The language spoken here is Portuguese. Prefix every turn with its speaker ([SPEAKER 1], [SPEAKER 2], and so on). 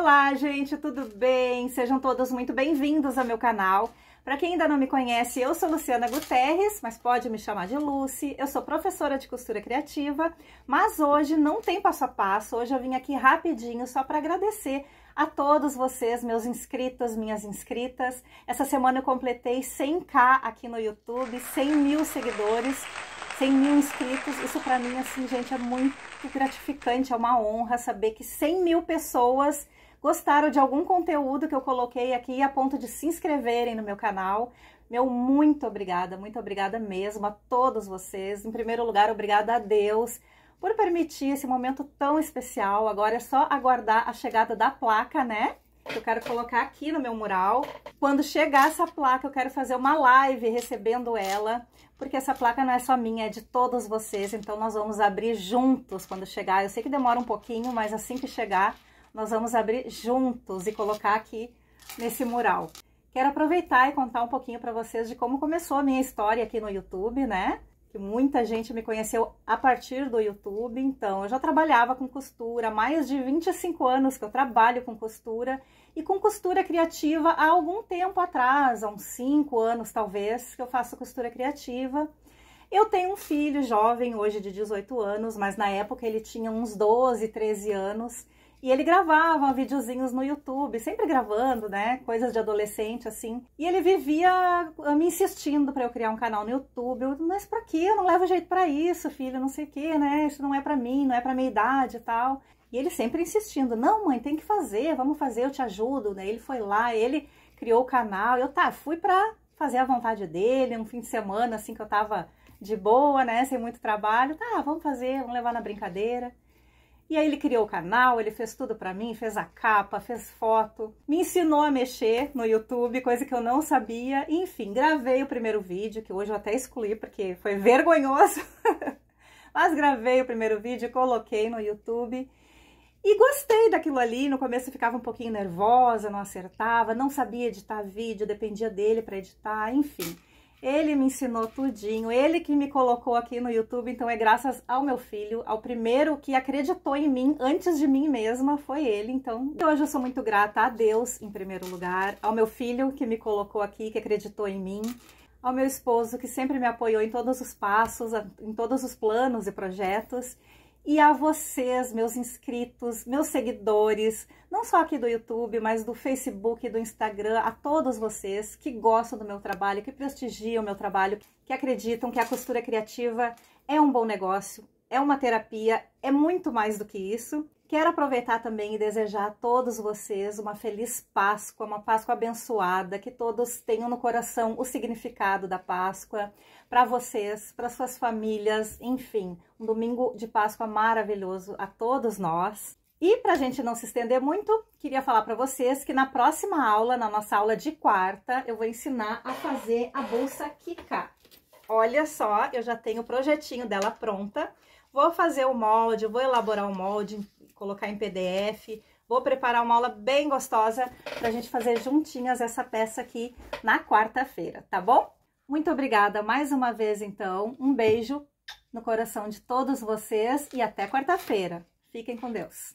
[SPEAKER 1] Olá, gente, tudo bem? Sejam todos muito bem-vindos ao meu canal. Para quem ainda não me conhece, eu sou Luciana Guterres, mas pode me chamar de Lucy. Eu sou professora de costura criativa, mas hoje não tem passo a passo. Hoje eu vim aqui rapidinho só para agradecer a todos vocês, meus inscritos, minhas inscritas. Essa semana eu completei 100k aqui no YouTube, 100 mil seguidores. 100 mil inscritos, isso para mim, assim, gente, é muito gratificante, é uma honra saber que 100 mil pessoas gostaram de algum conteúdo que eu coloquei aqui a ponto de se inscreverem no meu canal. Meu muito obrigada, muito obrigada mesmo a todos vocês. Em primeiro lugar, obrigada a Deus por permitir esse momento tão especial. Agora é só aguardar a chegada da placa, né? que eu quero colocar aqui no meu mural. Quando chegar essa placa, eu quero fazer uma live recebendo ela, porque essa placa não é só minha, é de todos vocês, então nós vamos abrir juntos quando chegar. Eu sei que demora um pouquinho, mas assim que chegar, nós vamos abrir juntos e colocar aqui nesse mural. Quero aproveitar e contar um pouquinho para vocês de como começou a minha história aqui no YouTube, né? que muita gente me conheceu a partir do YouTube. Então, eu já trabalhava com costura, mais de 25 anos que eu trabalho com costura e com costura criativa há algum tempo atrás, há uns 5 anos talvez, que eu faço costura criativa. Eu tenho um filho jovem, hoje de 18 anos, mas na época ele tinha uns 12, 13 anos. E ele gravava videozinhos no YouTube, sempre gravando, né? Coisas de adolescente, assim. E ele vivia ah, me insistindo para eu criar um canal no YouTube. Eu, mas pra quê? Eu não levo jeito para isso, filho, não sei o quê, né? Isso não é para mim, não é pra minha idade e tal. E ele sempre insistindo, não, mãe, tem que fazer, vamos fazer, eu te ajudo, né? Ele foi lá, ele criou o canal. Eu, tá, fui pra fazer a vontade dele, um fim de semana, assim, que eu tava de boa, né? Sem muito trabalho. Tá, vamos fazer, vamos levar na brincadeira. E aí ele criou o canal, ele fez tudo para mim, fez a capa, fez foto, me ensinou a mexer no YouTube, coisa que eu não sabia. Enfim, gravei o primeiro vídeo, que hoje eu até excluí porque foi vergonhoso. Mas gravei o primeiro vídeo, coloquei no YouTube. E gostei daquilo ali, no começo eu ficava um pouquinho nervosa, não acertava, não sabia editar vídeo, dependia dele para editar, enfim. Ele me ensinou tudinho, ele que me colocou aqui no YouTube, então é graças ao meu filho, ao primeiro que acreditou em mim antes de mim mesma, foi ele. Então, hoje eu sou muito grata a Deus, em primeiro lugar, ao meu filho que me colocou aqui, que acreditou em mim, ao meu esposo que sempre me apoiou em todos os passos, em todos os planos e projetos, e a vocês, meus inscritos, meus seguidores, não só aqui do YouTube, mas do Facebook, do Instagram, a todos vocês que gostam do meu trabalho, que prestigiam o meu trabalho, que acreditam que a costura criativa é um bom negócio, é uma terapia, é muito mais do que isso. Quero aproveitar também e desejar a todos vocês uma feliz Páscoa, uma Páscoa abençoada, que todos tenham no coração o significado da Páscoa para vocês, para suas famílias, enfim, um domingo de Páscoa maravilhoso a todos nós. E para a gente não se estender muito, queria falar para vocês que na próxima aula, na nossa aula de quarta, eu vou ensinar a fazer a bolsa Kika. Olha só, eu já tenho o projetinho dela pronta. Vou fazer o molde, vou elaborar o molde colocar em PDF. Vou preparar uma aula bem gostosa para a gente fazer juntinhas essa peça aqui na quarta-feira, tá bom? Muito obrigada mais uma vez, então. Um beijo no coração de todos vocês e até quarta-feira. Fiquem com Deus.